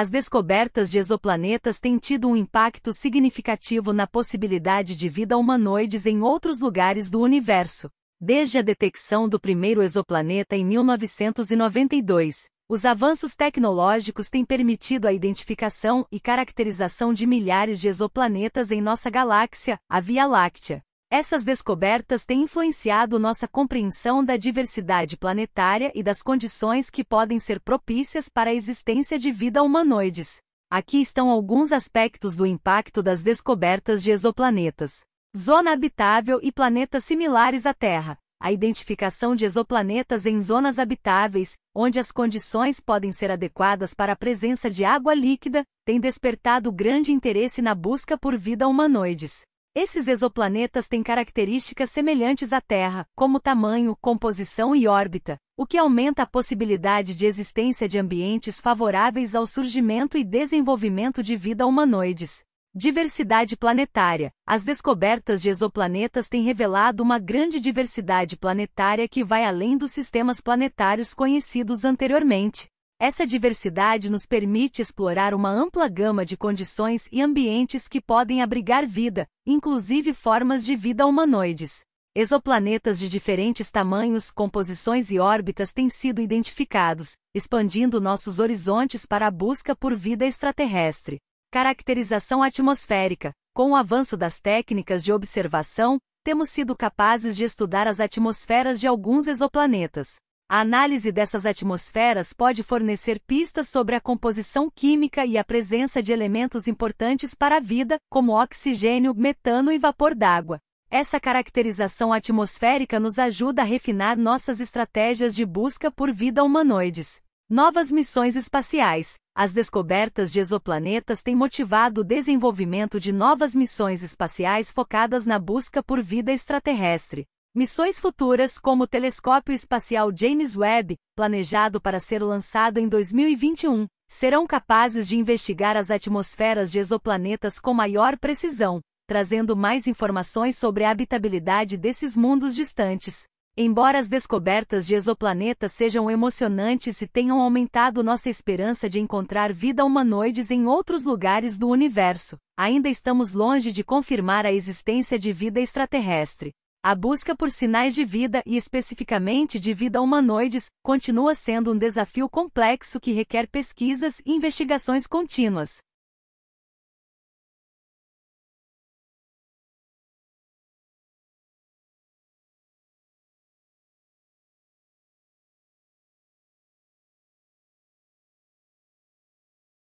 as descobertas de exoplanetas têm tido um impacto significativo na possibilidade de vida humanoides em outros lugares do universo. Desde a detecção do primeiro exoplaneta em 1992, os avanços tecnológicos têm permitido a identificação e caracterização de milhares de exoplanetas em nossa galáxia, a Via Láctea. Essas descobertas têm influenciado nossa compreensão da diversidade planetária e das condições que podem ser propícias para a existência de vida humanoides. Aqui estão alguns aspectos do impacto das descobertas de exoplanetas. Zona habitável e planetas similares à Terra. A identificação de exoplanetas em zonas habitáveis, onde as condições podem ser adequadas para a presença de água líquida, tem despertado grande interesse na busca por vida humanoides. Esses exoplanetas têm características semelhantes à Terra, como tamanho, composição e órbita, o que aumenta a possibilidade de existência de ambientes favoráveis ao surgimento e desenvolvimento de vida humanoides. Diversidade planetária. As descobertas de exoplanetas têm revelado uma grande diversidade planetária que vai além dos sistemas planetários conhecidos anteriormente. Essa diversidade nos permite explorar uma ampla gama de condições e ambientes que podem abrigar vida, inclusive formas de vida humanoides. Exoplanetas de diferentes tamanhos, composições e órbitas têm sido identificados, expandindo nossos horizontes para a busca por vida extraterrestre. Caracterização atmosférica: Com o avanço das técnicas de observação, temos sido capazes de estudar as atmosferas de alguns exoplanetas. A análise dessas atmosferas pode fornecer pistas sobre a composição química e a presença de elementos importantes para a vida, como oxigênio, metano e vapor d'água. Essa caracterização atmosférica nos ajuda a refinar nossas estratégias de busca por vida humanoides. Novas missões espaciais. As descobertas de exoplanetas têm motivado o desenvolvimento de novas missões espaciais focadas na busca por vida extraterrestre. Missões futuras como o telescópio espacial James Webb, planejado para ser lançado em 2021, serão capazes de investigar as atmosferas de exoplanetas com maior precisão, trazendo mais informações sobre a habitabilidade desses mundos distantes. Embora as descobertas de exoplanetas sejam emocionantes e tenham aumentado nossa esperança de encontrar vida humanoides em outros lugares do universo, ainda estamos longe de confirmar a existência de vida extraterrestre. A busca por sinais de vida e especificamente de vida humanoides continua sendo um desafio complexo que requer pesquisas e investigações contínuas.